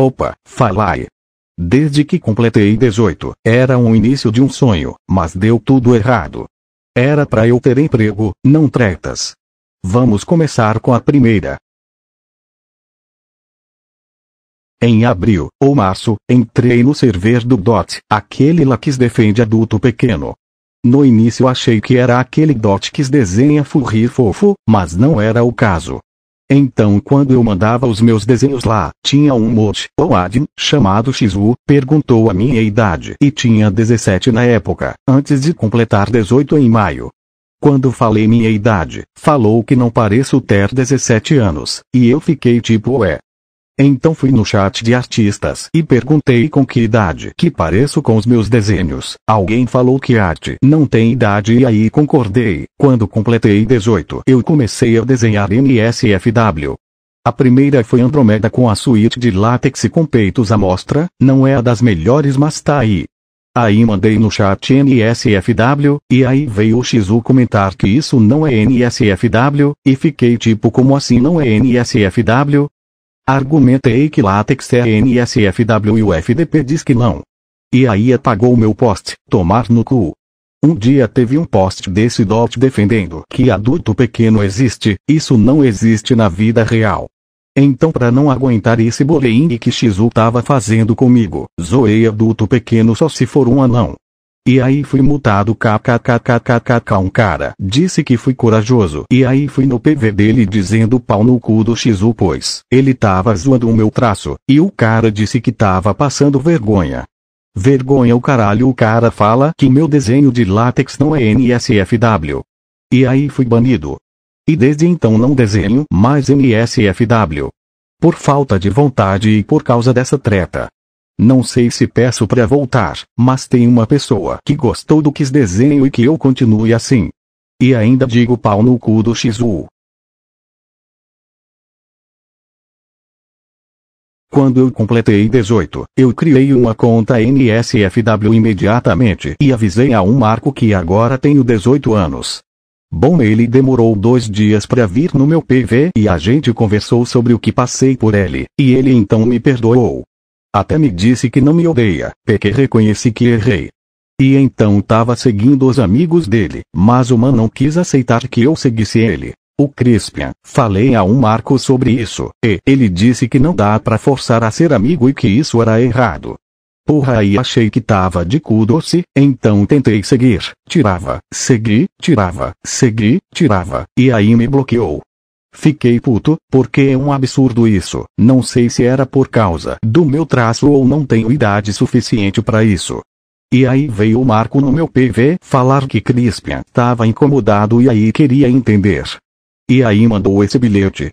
Opa, falai. Desde que completei 18, era um início de um sonho, mas deu tudo errado. Era para eu ter emprego, não tretas. Vamos começar com a primeira. Em abril ou março, entrei no server do DOT, aquele lá que defende adulto pequeno. No início achei que era aquele DOT que desenha furri fofo, mas não era o caso. Então quando eu mandava os meus desenhos lá, tinha um mod, ou admin, chamado Xu, perguntou a minha idade e tinha 17 na época, antes de completar 18 em maio. Quando falei minha idade, falou que não pareço ter 17 anos, e eu fiquei tipo, é, então fui no chat de artistas e perguntei com que idade que pareço com os meus desenhos. Alguém falou que arte não tem idade e aí concordei. Quando completei 18, eu comecei a desenhar NSFW. A primeira foi Andromeda com a suíte de látex com peitos à mostra, não é a das melhores mas tá aí. Aí mandei no chat NSFW, e aí veio o Xizu comentar que isso não é NSFW, e fiquei tipo como assim não é NSFW? Argumentei que látex é NSFW e o FDP diz que não. E aí apagou meu post, tomar no cu. Um dia teve um post desse dot defendendo que adulto pequeno existe, isso não existe na vida real. Então para não aguentar esse bullying que Xizu tava fazendo comigo, zoei adulto pequeno só se for um anão. E aí fui multado kkkkkkk um cara. Disse que fui corajoso. E aí fui no PV dele dizendo pau no cu do XU pois. Ele tava zoando o meu traço. E o cara disse que tava passando vergonha. Vergonha o caralho o cara fala que meu desenho de látex não é NSFW. E aí fui banido. E desde então não desenho mais NSFW. Por falta de vontade e por causa dessa treta. Não sei se peço para voltar, mas tem uma pessoa que gostou do que desenho e que eu continue assim. E ainda digo pau no cu do Xizu. Quando eu completei 18, eu criei uma conta NSFW imediatamente e avisei a um Marco que agora tenho 18 anos. Bom, ele demorou dois dias para vir no meu PV e a gente conversou sobre o que passei por ele, e ele então me perdoou. Até me disse que não me odeia, porque reconheci que errei. E então estava seguindo os amigos dele, mas o man não quis aceitar que eu seguisse ele. O Crispian, falei a um Marco sobre isso, e ele disse que não dá para forçar a ser amigo e que isso era errado. Porra aí achei que tava de cu doce, então tentei seguir, tirava, segui, tirava, segui, tirava, e aí me bloqueou. Fiquei puto, porque é um absurdo isso. Não sei se era por causa do meu traço ou não tenho idade suficiente para isso. E aí veio o Marco no meu PV falar que Crispian estava incomodado e aí queria entender. E aí mandou esse bilhete.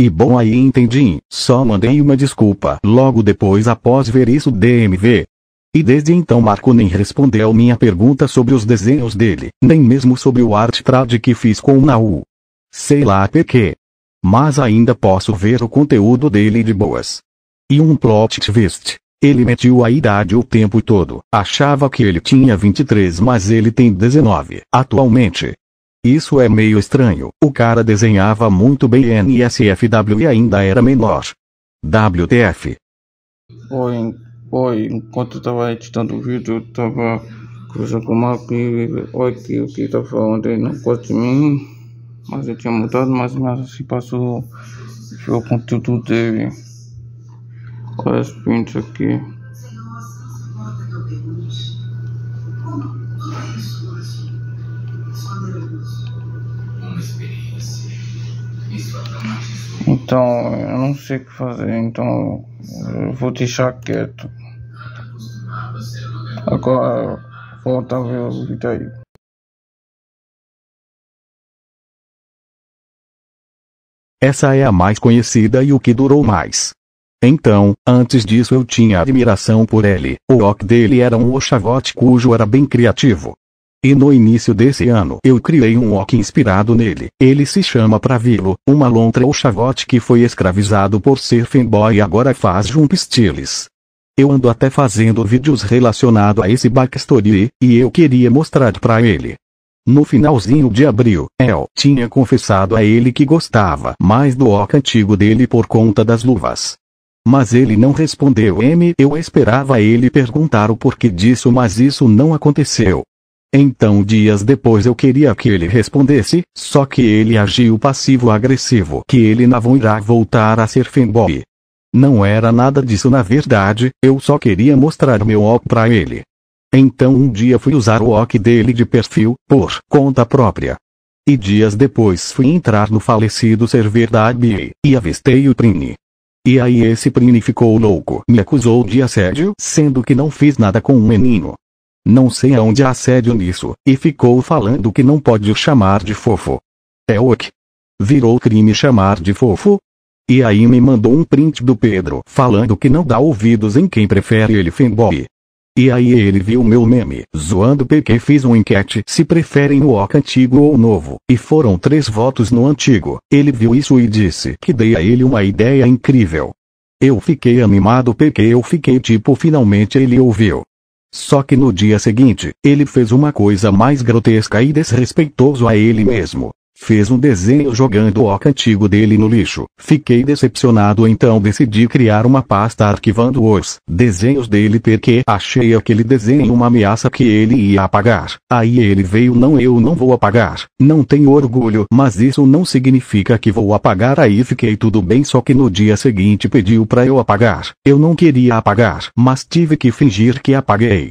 E bom aí entendi, só mandei uma desculpa logo depois após ver isso DMV. E desde então Marco nem respondeu minha pergunta sobre os desenhos dele, nem mesmo sobre o art trad que fiz com o Naú. Sei lá por quê. Mas ainda posso ver o conteúdo dele de boas. E um plot twist. Ele metiu a idade o tempo todo. Achava que ele tinha 23, mas ele tem 19 atualmente. Isso é meio estranho. O cara desenhava muito bem NSFW e ainda era menor. WTF. Oi, Oi, enquanto eu estava editando o vídeo, eu estava cruzando com o mapa e olha que o que estava tá falando ele não gosta de mim, mas eu tinha mudado, mas mas se assim passou foi o conteúdo dele. Olha as prints aqui. Então, eu não sei o que fazer, então eu vou deixar quieto. Agora volta a ver os vídeos aí. Essa é a mais conhecida e o que durou mais. Então, antes disso eu tinha admiração por ele. O rock dele era um Oxavote cujo era bem criativo. E no início desse ano eu criei um rock inspirado nele. Ele se chama Pravilo, uma lontra Oxavote que foi escravizado por ser fanboy e agora faz jump styles. Eu ando até fazendo vídeos relacionado a esse backstory, e eu queria mostrar pra ele. No finalzinho de abril, El tinha confessado a ele que gostava mais do oca antigo dele por conta das luvas. Mas ele não respondeu M. Eu esperava ele perguntar o porquê disso mas isso não aconteceu. Então dias depois eu queria que ele respondesse, só que ele agiu passivo-agressivo que ele não irá voltar a ser fanboy. Não era nada disso na verdade, eu só queria mostrar meu ok para ele. Então um dia fui usar o ok dele de perfil, por conta própria. E dias depois fui entrar no falecido server da ABA, e avistei o Prini. E aí esse Prini ficou louco, me acusou de assédio, sendo que não fiz nada com o menino. Não sei aonde há assédio nisso, e ficou falando que não pode o chamar de fofo. É ok. Virou crime chamar de fofo, e aí me mandou um print do Pedro falando que não dá ouvidos em quem prefere ele fanboy. E aí ele viu meu meme, zoando porque fiz uma enquete se preferem o orc antigo ou novo, e foram três votos no antigo. Ele viu isso e disse que dei a ele uma ideia incrível. Eu fiquei animado porque eu fiquei tipo finalmente ele ouviu. Só que no dia seguinte, ele fez uma coisa mais grotesca e desrespeitoso a ele mesmo. Fez um desenho jogando o cantigo dele no lixo. Fiquei decepcionado então decidi criar uma pasta arquivando os desenhos dele porque achei aquele desenho uma ameaça que ele ia apagar. Aí ele veio não eu não vou apagar. Não tenho orgulho, mas isso não significa que vou apagar. Aí fiquei tudo bem só que no dia seguinte pediu para eu apagar. Eu não queria apagar, mas tive que fingir que apaguei.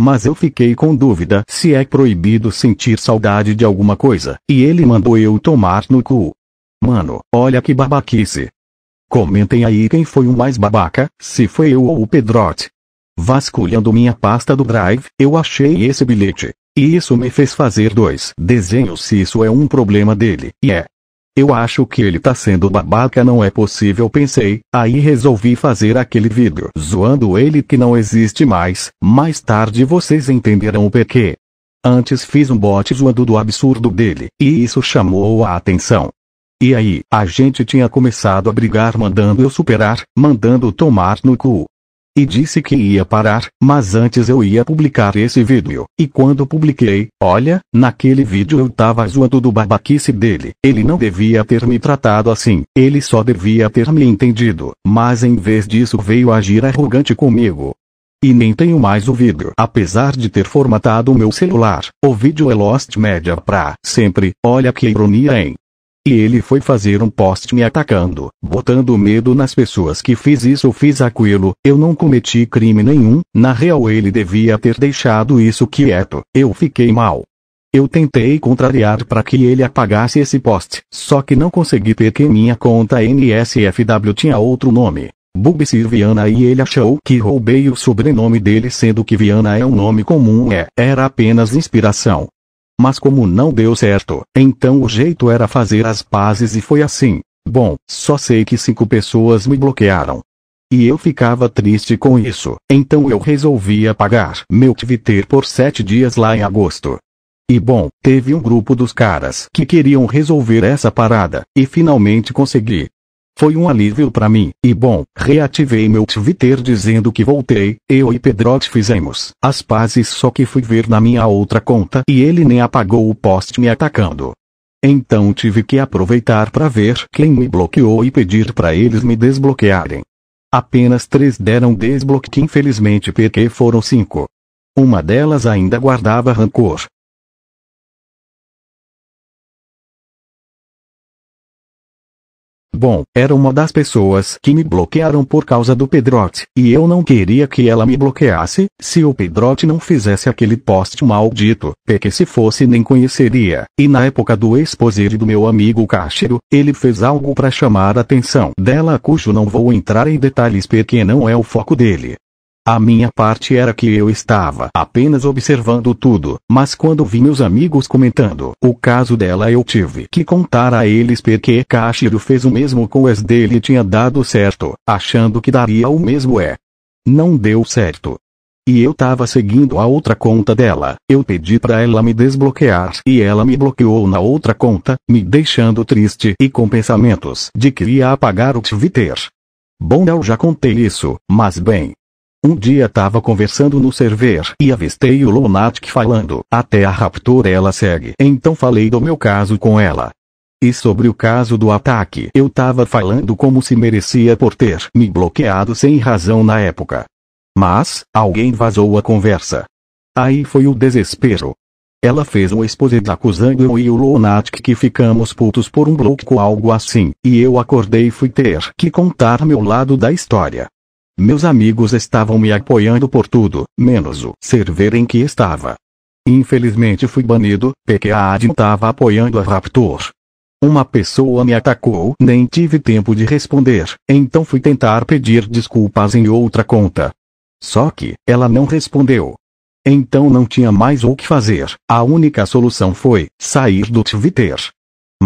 Mas eu fiquei com dúvida se é proibido sentir saudade de alguma coisa, e ele mandou eu tomar no cu. Mano, olha que babaquice. Comentem aí quem foi o mais babaca, se foi eu ou o Pedrote. Vasculhando minha pasta do Drive, eu achei esse bilhete. E isso me fez fazer dois desenhos se isso é um problema dele, e é. Eu acho que ele tá sendo babaca não é possível pensei, aí resolvi fazer aquele vídeo zoando ele que não existe mais, mais tarde vocês entenderão o porquê. Antes fiz um bote zoando do absurdo dele, e isso chamou a atenção. E aí, a gente tinha começado a brigar mandando eu superar, mandando tomar no cu, e disse que ia parar, mas antes eu ia publicar esse vídeo. E quando publiquei, olha, naquele vídeo eu tava zoando do babaquice dele. Ele não devia ter me tratado assim, ele só devia ter me entendido. Mas em vez disso veio agir arrogante comigo. E nem tenho mais o vídeo. Apesar de ter formatado o meu celular, o vídeo é Lost Media pra sempre. Olha que ironia, hein? E ele foi fazer um post me atacando, botando medo nas pessoas que fiz isso ou fiz aquilo, eu não cometi crime nenhum, na real ele devia ter deixado isso quieto, eu fiquei mal. Eu tentei contrariar para que ele apagasse esse post, só que não consegui porque minha conta NSFW tinha outro nome. Bubsir Viana e ele achou que roubei o sobrenome dele sendo que Viana é um nome comum é, era apenas inspiração. Mas como não deu certo, então o jeito era fazer as pazes e foi assim. Bom, só sei que cinco pessoas me bloquearam. E eu ficava triste com isso, então eu resolvi apagar meu Twitter por sete dias lá em agosto. E bom, teve um grupo dos caras que queriam resolver essa parada, e finalmente consegui. Foi um alívio para mim. E bom, reativei meu Twitter dizendo que voltei, eu e Pedro fizemos as pazes só que fui ver na minha outra conta e ele nem apagou o post me atacando. Então tive que aproveitar para ver quem me bloqueou e pedir para eles me desbloquearem. Apenas três deram desbloqueio infelizmente porque foram cinco. Uma delas ainda guardava rancor, Bom, era uma das pessoas que me bloquearam por causa do Pedrote, e eu não queria que ela me bloqueasse, se o Pedrote não fizesse aquele post maldito, porque se fosse nem conheceria. E na época do exposed do meu amigo Cáchero, ele fez algo para chamar a atenção dela cujo não vou entrar em detalhes porque não é o foco dele. A minha parte era que eu estava apenas observando tudo, mas quando vi meus amigos comentando o caso dela eu tive que contar a eles porque Kashiro fez o mesmo com o ex dele e tinha dado certo, achando que daria o mesmo é. Não deu certo. E eu tava seguindo a outra conta dela, eu pedi para ela me desbloquear e ela me bloqueou na outra conta, me deixando triste e com pensamentos de que ia apagar o Twitter. Bom eu já contei isso, mas bem, um dia tava conversando no server e avistei o Lunatic falando. Até a Raptor ela segue. Então falei do meu caso com ela. E sobre o caso do ataque, eu tava falando como se merecia por ter me bloqueado sem razão na época. Mas, alguém vazou a conversa. Aí foi o desespero. Ela fez um exposé acusando eu e o Lunatic que ficamos putos por um bloco ou algo assim, e eu acordei e fui ter que contar meu lado da história. Meus amigos estavam me apoiando por tudo, menos o server em que estava. Infelizmente fui banido, PQAD estava apoiando a Raptor. Uma pessoa me atacou, nem tive tempo de responder, então fui tentar pedir desculpas em outra conta. Só que, ela não respondeu. Então não tinha mais o que fazer, a única solução foi, sair do Twitter.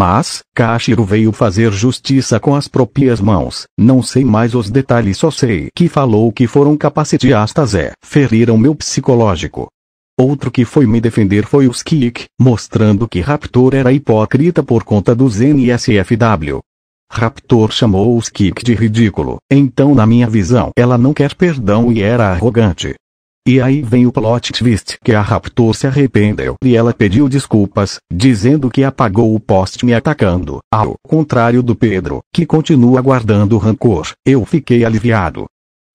Mas, Kashiro veio fazer justiça com as próprias mãos. Não sei mais os detalhes, só sei que falou que foram capacitistas é. Feriram meu psicológico. Outro que foi me defender foi o Skik, mostrando que Raptor era hipócrita por conta dos NSFW. Raptor chamou os Kik de ridículo, então na minha visão ela não quer perdão e era arrogante. E aí vem o plot twist que a raptor se arrependeu e ela pediu desculpas, dizendo que apagou o post me atacando, ao contrário do Pedro, que continua guardando rancor. Eu fiquei aliviado.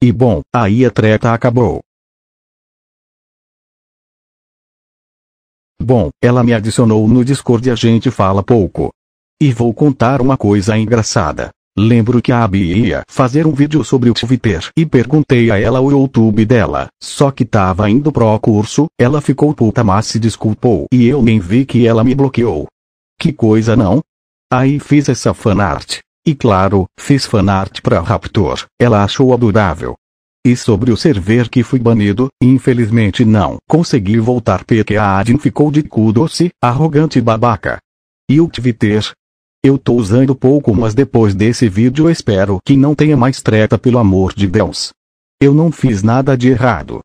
E bom, aí a treta acabou. Bom, ela me adicionou no Discord e a gente fala pouco. E vou contar uma coisa engraçada. Lembro que a Abby ia fazer um vídeo sobre o Twitter e perguntei a ela o YouTube dela, só que tava indo pro curso, ela ficou puta mas se desculpou e eu nem vi que ela me bloqueou. Que coisa não? Aí fiz essa fanart. E claro, fiz fanart pra Raptor, ela achou adorável. E sobre o server que fui banido, infelizmente não consegui voltar porque a Adin ficou de cu doce, arrogante e babaca. E o Twitter, eu tô usando pouco mas depois desse vídeo espero que não tenha mais treta pelo amor de Deus. Eu não fiz nada de errado.